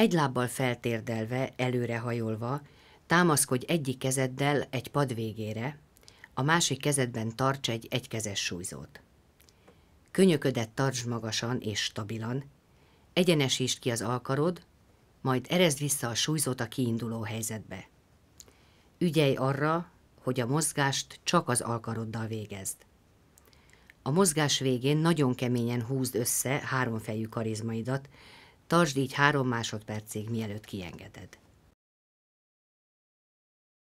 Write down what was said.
Egy lábbal feltérdelve, hajolva, támaszkodj egyik kezeddel egy pad végére, a másik kezedben tarts egy egykezes súlyzót. Könyöködet tarts magasan és stabilan, egyenesítsd ki az alkarod, majd erezd vissza a súlyzót a kiinduló helyzetbe. Ügyelj arra, hogy a mozgást csak az alkaroddal végezd. A mozgás végén nagyon keményen húzd össze háromfejű karizmaidat, Tartsd így három másodpercig, mielőtt kiengeded.